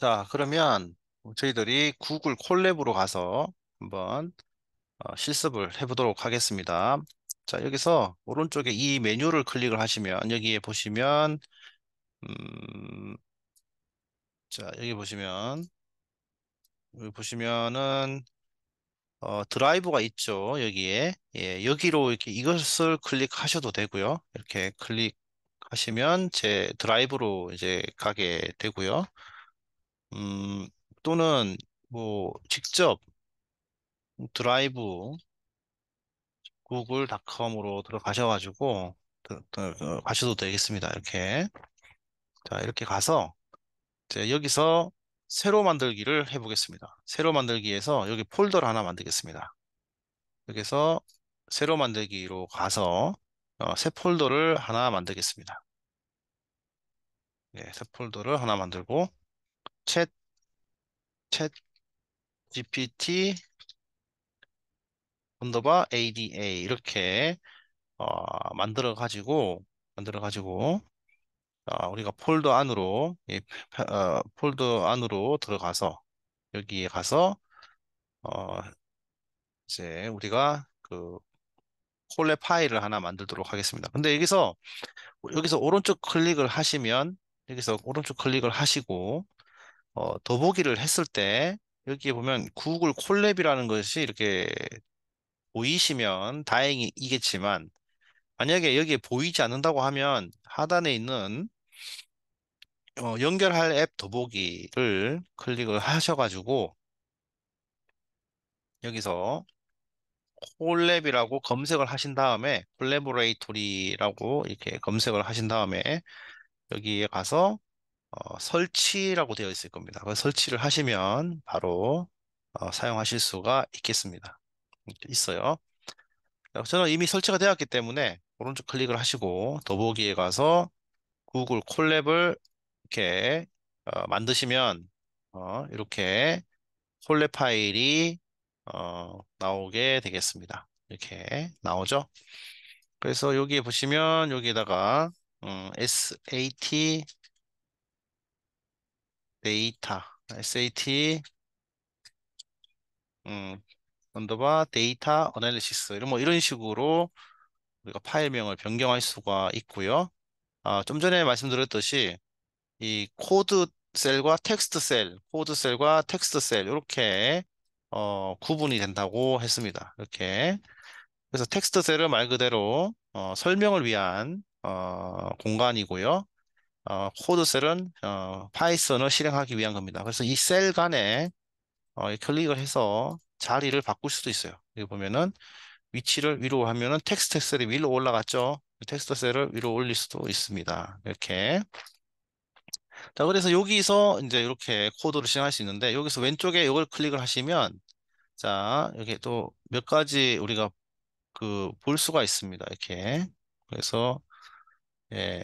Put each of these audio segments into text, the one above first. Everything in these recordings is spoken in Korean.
자, 그러면 저희들이 구글 콜랩으로 가서 한번 어, 실습을 해보도록 하겠습니다. 자, 여기서 오른쪽에 이 메뉴를 클릭을 하시면 여기에 보시면 음, 자, 여기 보시면 여기 보시면은 어, 드라이브가 있죠. 여기에. 예, 여기로 이렇게 이것을 클릭하셔도 되고요. 이렇게 클릭하시면 제 드라이브로 이제 가게 되고요. 음, 또는 뭐 직접 드라이브 구글닷컴으로 들어가셔가지고 어, 가셔도 되겠습니다. 이렇게 자 이렇게 가서 이제 여기서 새로 만들기를 해보겠습니다. 새로 만들기에서 여기 폴더를 하나 만들겠습니다. 여기서 새로 만들기로 가서 어, 새 폴더를 하나 만들겠습니다. 네, 새 폴더를 하나 만들고 챗, 챗 GPT 언더바 ADA 이렇게 어, 만들어 가지고 만들어 가지고 어, 우리가 폴더 안으로 예, 어, 폴더 안으로 들어가서 여기에 가서 어, 이제 우리가 그 콜레 파일을 하나 만들도록 하겠습니다. 근데 여기서 여기서 오른쪽 클릭을 하시면 여기서 오른쪽 클릭을 하시고 어, 더보기를 했을 때 여기에 보면 구글 콜랩이라는 것이 이렇게 보이시면 다행이겠지만 만약에 여기에 보이지 않는다고 하면 하단에 있는 어, 연결할 앱 더보기를 클릭을 하셔가지고 여기서 콜랩이라고 검색을 하신 다음에 콜레보레이토리라고 이렇게 검색을 하신 다음에 여기에 가서 어, 설치라고 되어 있을 겁니다. 설치를 하시면 바로 어, 사용하실 수가 있겠습니다. 있어요. 어, 저는 이미 설치가 되었기 때문에 오른쪽 클릭을 하시고 더보기에 가서 구글 콜랩을 이렇게 어, 만드시면 어, 이렇게 콜랩 파일이 어, 나오게 되겠습니다. 이렇게 나오죠. 그래서 여기 에 보시면 여기에다가 음, SAT 데이터 SAT 음, 언더바 데이터 어널리시스 이런 뭐 이런 식으로 우리가 파일명을 변경할 수가 있고요. 아, 좀 전에 말씀드렸듯이 이 코드 셀과 텍스트 셀, 코드 셀과 텍스트 셀 이렇게 어, 구분이 된다고 했습니다. 이렇게 그래서 텍스트 셀은 말 그대로 어, 설명을 위한 어, 공간이고요. 어, 코드셀은 어, 파이썬을 실행하기 위한 겁니다. 그래서 이 셀 간에 어, 클릭을 해서 자리를 바꿀 수도 있어요. 여기 보면은 위치를 위로 하면은 텍스트 셀이 위로 올라갔죠. 텍스트 셀을 위로 올릴 수도 있습니다. 이렇게. 자, 그래서 여기서 이제 이렇게 코드를 실행할 수 있는데 여기서 왼쪽에 이걸 클릭을 하시면 자, 여기 또 몇 가지 우리가 그 볼 수가 있습니다. 이렇게. 그래서 예,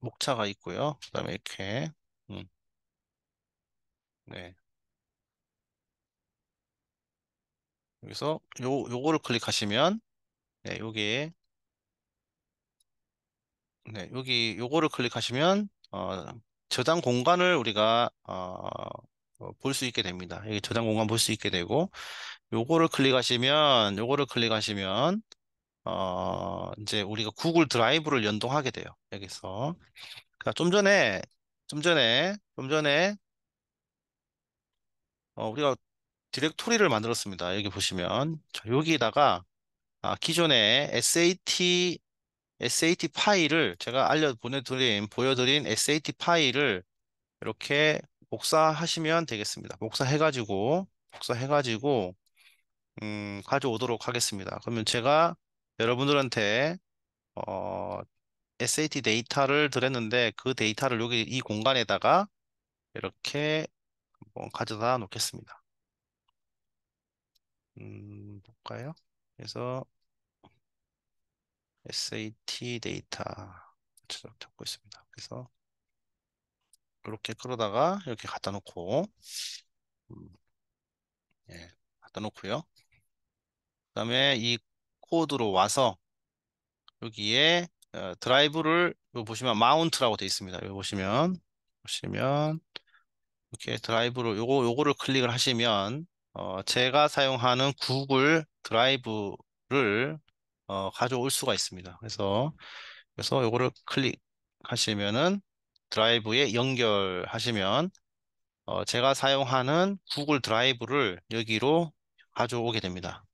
목차가 있고요. 그 다음에 이렇게 음. 네. 여기서 요, 요거를 클릭하시면 네, 요게 네, 여기 요거를 클릭하시면 어, 저장 공간을 우리가 어, 어 볼 수 있게 됩니다. 여기 저장 공간 볼 수 있게 되고 요거를 클릭하시면 요거를 클릭하시면 어, 이제 우리가 구글 드라이브를 연동하게 돼요. 여기서. 그러니까 좀 전에, 좀 전에, 좀 전에, 어, 우리가 디렉토리를 만들었습니다. 여기 보시면. 자, 여기다가, 아, 기존의 SAT, SAT 파일을 제가 알려 보내드린, 보여드린 SAT 파일을 이렇게 복사하시면 되겠습니다. 복사해가지고, 복사해가지고, 음, 가져오도록 하겠습니다. 그러면 제가 여러분들한테 어, SAT 데이터를 드렸는데 그 데이터를 여기 이 공간에다가 이렇게 한번 가져다 놓겠습니다. 음, 볼까요? 그래서 SAT 데이터 찾아 찾고 있습니다. 그래서 이렇게 끌어다가 이렇게 갖다 놓고 음, 예, 갖다 놓고요. 그 다음에 이 코드로 와서 여기에 어, 드라이브를 여기 보시면 마운트라고 되어 있습니다. 여기 보시면 보시면 이렇게 드라이브로 요거 요거를 클릭을 하시면 어, 제가 사용하는 구글 드라이브를 어, 가져올 수가 있습니다. 그래서 그래서 요거를 클릭하시면은 드라이브에 연결하시면 어, 제가 사용하는 구글 드라이브를 여기로 가져오게 됩니다.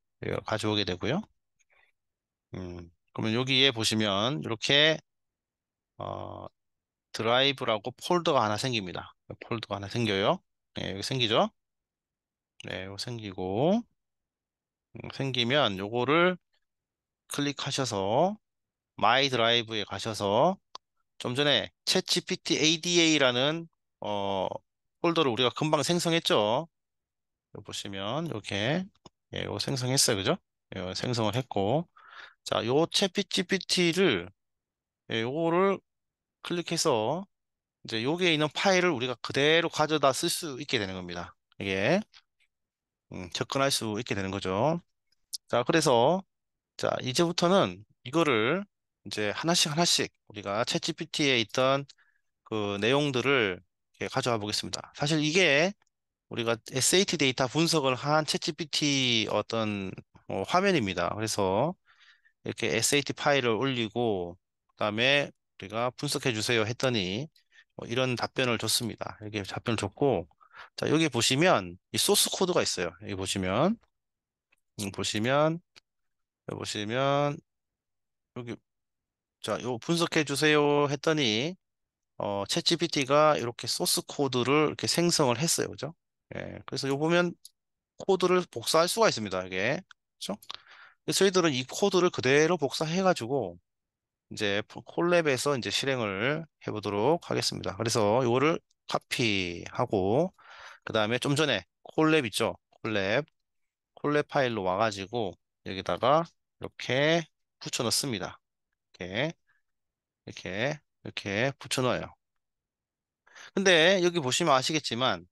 가져오게 되고요. 음, 그러면 여기에 보시면 이렇게 어, 드라이브라고 폴더가 하나 생깁니다. 폴더가 하나 생겨요. 네, 여기 생기죠? 네, 이거 생기고 음, 생기면 요거를 클릭하셔서 마이 드라이브에 가셔서 좀 전에 챗GPT ADA라는 어, 폴더를 우리가 금방 생성했죠. 보시면 이렇게 예, 이거 생성했어요, 그죠? 예, 생성을 했고 자, 요챗 GPT를 예, 요거를 클릭해서 이제 요게 있는 파일을 우리가 그대로 가져다 쓸 수 있게 되는 겁니다. 이게 음, 접근할 수 있게 되는 거죠. 자, 그래서 자, 이제부터는 이거를 이제 하나씩 하나씩 우리가 챗 GPT에 있던 그 내용들을 가져와 보겠습니다. 사실 이게 우리가 SAT 데이터 분석을 한챗 GPT 어떤 어, 화면입니다. 그래서 이렇게 SAT 파일을 올리고 그다음에 우리가 분석해 주세요 했더니 뭐 이런 답변을 줬습니다. 이렇게 답변을 줬고 자 여기 보시면 이 소스 코드가 있어요. 여기 보시면 음, 보시면 여기 보시면 여기 자요 분석해 주세요 했더니 어 챗GPT가 이렇게 소스 코드를 이렇게 생성을 했어요, 그죠? 예, 그래서 요 보면 코드를 복사할 수가 있습니다. 이게 그렇죠? 저희들은 이 코드를 그대로 복사해가지고 이제 콜랩에서 이제 실행을 해보도록 하겠습니다. 그래서 이거를 카피하고 그 다음에 좀 전에 콜랩 있죠? 콜랩 콜랩 파일로 와가지고 여기다가 이렇게 붙여 넣습니다. 이렇게 이렇게 이렇게 붙여 넣어요. 근데 여기 보시면 아시겠지만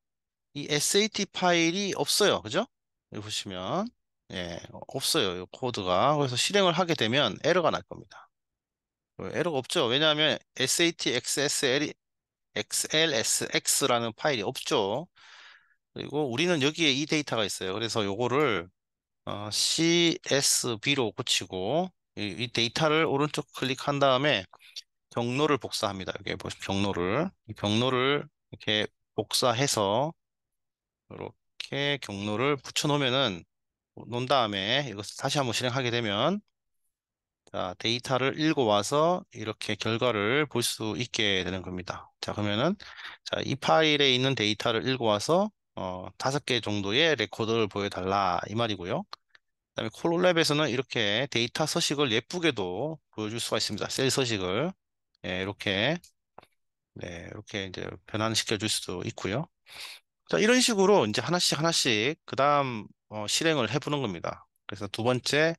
이 SAT 파일이 없어요. 그죠? 여기 보시면 예, 없어요. 이 코드가. 그래서 실행을 하게 되면 에러가 날 겁니다. 에러가 없죠. 왜냐하면 SATXSL이 XLSX라는 파일이 없죠. 그리고 우리는 여기에 이 데이터가 있어요. 그래서 요거를 어, CSV로 고치고 이, 이, 데이터를 오른쪽 클릭한 다음에 경로를 복사합니다. 여기 보시면 경로를 경로를 이렇게 복사해서 이렇게 경로를 붙여놓으면은 어, 논 다음에 이것을 다시 한번 실행하게 되면 자, 데이터를 읽어와서 이렇게 결과를 볼 수 있게 되는 겁니다. 자, 그러면은 자, 이 파일에 있는 데이터를 읽어와서 어, 다섯 개 정도의 레코드를 보여달라 이 말이고요. 그다음에 콜롤랩에서는 이렇게 데이터 서식을 예쁘게도 보여줄 수가 있습니다. 셀 서식을 네, 이렇게 네, 이렇게 이제 변환시켜 줄 수도 있고요. 자, 이런 식으로 이제 하나씩 하나씩 그 다음 어, 실행을 해보는 겁니다. 그래서 두 번째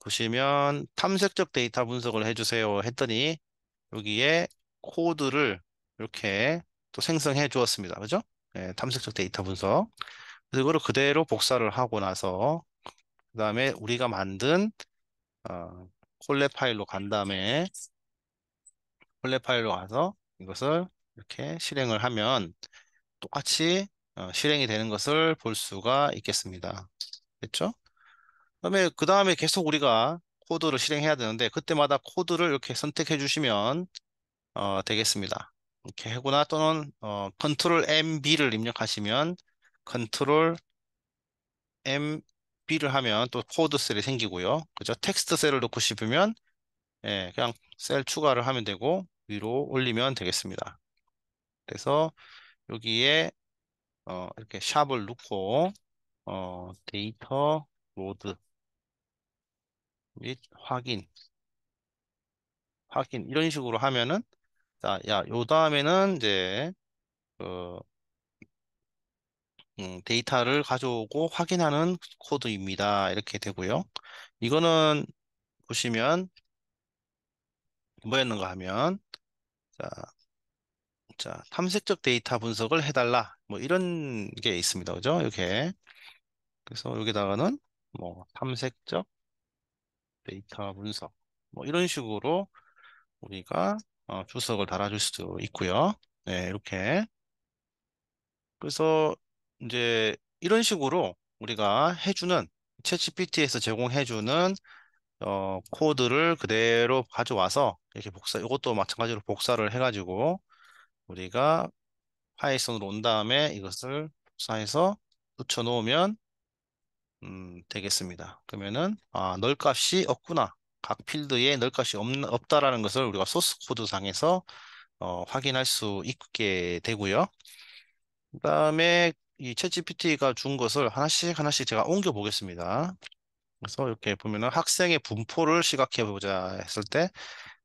보시면 탐색적 데이터 분석을 해주세요 했더니 여기에 코드를 이렇게 또 생성해 주었습니다. 그죠? 네, 탐색적 데이터 분석. 그리고를 그대로 복사를 하고 나서 그 다음에 우리가 만든 어, 콜레 파일로 간 다음에 콜레 파일로 가서 이것을 이렇게 실행을 하면 똑같이 어, 실행이 되는 것을 볼 수가 있겠습니다. 됐죠? 그다음에 그 다음에 계속 우리가 코드를 실행해야 되는데 그때마다 코드를 이렇게 선택해 주시면 어, 되겠습니다. 이렇게 하거나 또는 어, Ctrl MB를 입력하시면 Ctrl MB를 하면 또 코드 셀이 생기고요. 그죠? 텍스트 셀을 넣고 싶으면 예, 그냥 셀 추가를 하면 되고 위로 올리면 되겠습니다. 그래서 여기에 어, 이렇게 샵을 넣고 어, 데이터 로드 및 확인 확인 이런 식으로 하면은 자, 야, 요 다음에는 이제 그 음, 데이터를 가져오고 확인하는 코드입니다. 이렇게 되고요. 이거는 보시면 뭐였는가 하면 자, 자, 탐색적 데이터 분석을 해달라. 뭐 이런 게 있습니다. 그죠? 이렇게. 그래서 여기다가는 뭐 탐색적 데이터 분석. 뭐 이런 식으로 우리가 어, 주석을 달아줄 수도 있고요. 네, 이렇게. 그래서 이제 이런 식으로 우리가 해주는 챗GPT에서 제공해주는 어, 코드를 그대로 가져와서 이렇게 복사, 이것도 마찬가지로 복사를 해가지고 우리가 파이썬으로 온 다음에 이것을 복사해서 붙여놓으면 음, 되겠습니다. 그러면은 아, 널 값이 없구나. 각 필드에 널 값이 없, 다라는 것을 우리가 소스 코드상에서 어, 확인할 수 있게 되고요. 그 다음에 이챗지 p t 가준 것을 하나씩 하나씩 제가 옮겨 보겠습니다. 그래서 이렇게 보면은 학생의 분포를 시각해 보자 했을 때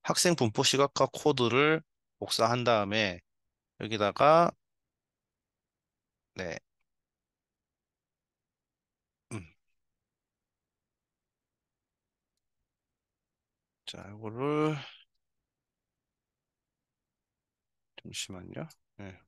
학생 분포 시각화 코드를 복사한 다음에 여기다가 네. 음. 자, 이거를 잠시만요. 네.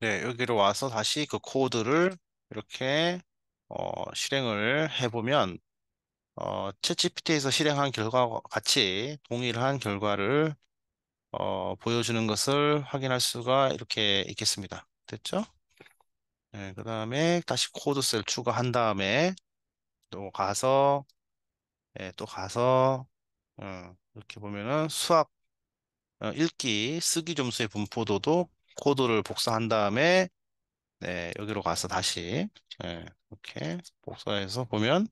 네, 여기로 와서 다시 그 코드를 이렇게 어, 실행을 해보면 어, 챗GPT에서 실행한 결과와 같이 동일한 결과를 어, 보여주는 것을 확인할 수가 이렇게 있겠습니다. 됐죠? 네, 그 다음에 다시 코드 셀 추가한 다음에 또 가서 네, 또 가서 음, 이렇게 보면은 수학 어, 읽기 쓰기 점수의 분포도도 코드를 복사한 다음에 네, 여기로 가서 다시 네, 이렇게 복사해서 보면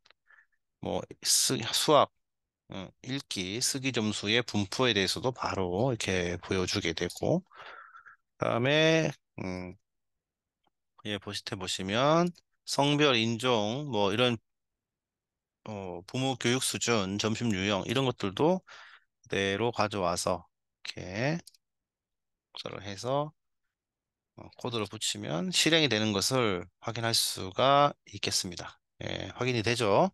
뭐 수, 수학 음, 읽기 쓰기 점수의 분포에 대해서도 바로 이렇게 보여주게 되고 그다음에 음, 예 보시태 보시면 성별 인종 뭐 이런 어, 부모 교육 수준 점심 유형 이런 것들도 그대로 가져와서 이렇게 복사를 해서 어, 코드를 붙이면 실행이 되는 것을 확인할 수가 있겠습니다. 예, 확인이 되죠.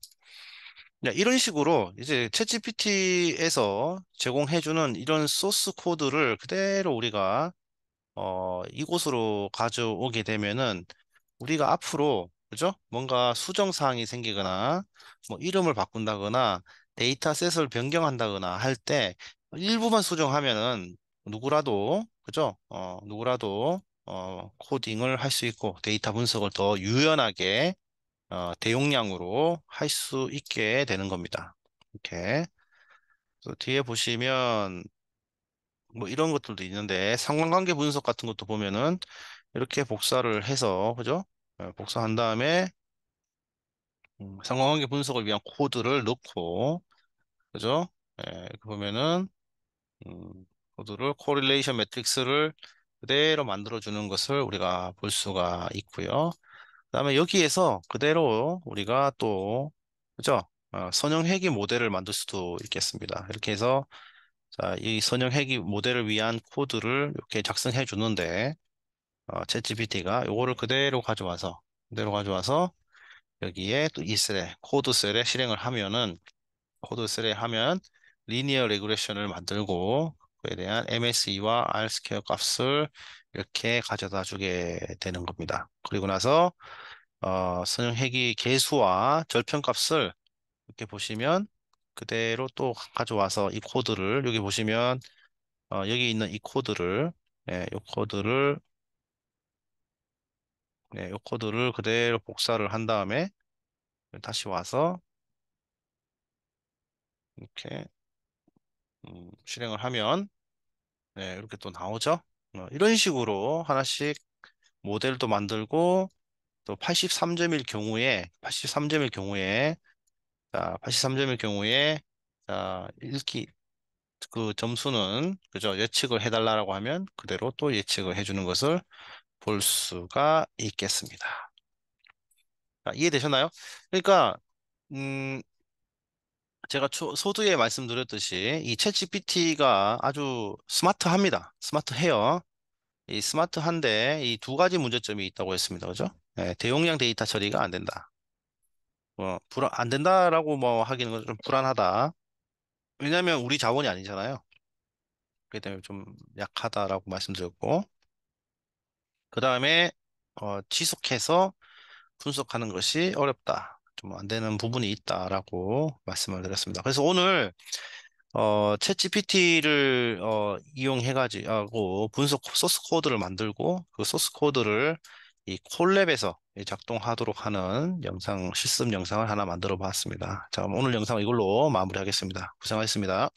네, 이런 식으로 이제 챗GPT에서 제공해주는 이런 소스 코드를 그대로 우리가 어, 이곳으로 가져오게 되면은 우리가 앞으로 그죠? 뭔가 수정 사항이 생기거나 뭐 이름을 바꾼다거나 데이터셋을 변경한다거나 할 때 일부만 수정하면은 누구라도 그죠? 어, 누구라도 어, 코딩을 할 수 있고 데이터 분석을 더 유연하게 어, 대용량으로 할 수 있게 되는 겁니다. 이렇게 뒤에 보시면 뭐 이런 것들도 있는데 상관관계 분석 같은 것도 보면은 이렇게 복사를 해서 그죠? 어, 복사한 다음에 음, 상관관계 분석을 위한 코드를 넣고 그죠? 예, 보면은 음, 코드를 코릴레이션 매트릭스를 그대로 만들어주는 것을 우리가 볼 수가 있고요. 그 다음에 여기에서 그대로 우리가 또, 그죠? 어, 선형 회귀 모델을 만들 수도 있겠습니다. 이렇게 해서 자, 이 선형 회귀 모델을 위한 코드를 이렇게 작성해 주는데 어, 챗GPT가 이거를 그대로 가져와서 그대로 가져와서 여기에 또이 셀에 코드 셀에 실행을 하면은 코드 셀에 하면 리니어 레그레션을 만들고 거에 대한 MSE와 R스퀘어 값을 이렇게 가져다 주게 되는 겁니다. 그리고 나서 어, 선형핵이 개수와 절편값을 이렇게 보시면 그대로 또 가져와서 이 코드를 여기 보시면 어, 여기 있는 이 코드를 네, 예, 이 코드를 네, 예, 이 코드를 그대로 복사를 한 다음에 다시 와서 이렇게 음, 실행을 하면 네, 이렇게 또 나오죠. 어, 이런 식으로 하나씩 모델도 만들고 또 83점일 경우에 83점일 경우에 자, 83점일 경우에 자, 읽기 그 점수는 그죠? 예측을 해달라고 하면 그대로 또 예측을 해주는 것을 볼 수가 있겠습니다. 자, 이해되셨나요? 그러니까 음, 제가 초, 소두에 말씀드렸듯이 이 챗GPT가 아주 스마트합니다. 스마트해요. 이 스마트한데 이 두 가지 문제점이 있다고 했습니다. 그죠? 네, 대용량 데이터 처리가 안 된다. 뭐 불안 안 된다라고 뭐 하기는 좀 불안하다. 왜냐하면 우리 자원이 아니잖아요. 그렇기 때문에 좀 약하다라고 말씀드렸고, 그 다음에 어, 지속해서 분석하는 것이 어렵다. 좀안 되는 부분이 있다라고 말씀을 드렸습니다. 그래서 오늘 어, 챗GPT를 어, 이용해가지고 분석 소스 코드를 만들고 그 소스 코드를 이 콜랩에서 작동하도록 하는 영상 실습 영상을 하나 만들어 봤습니다. 자, 오늘 영상 이걸로 마무리하겠습니다. 고생하셨습니다.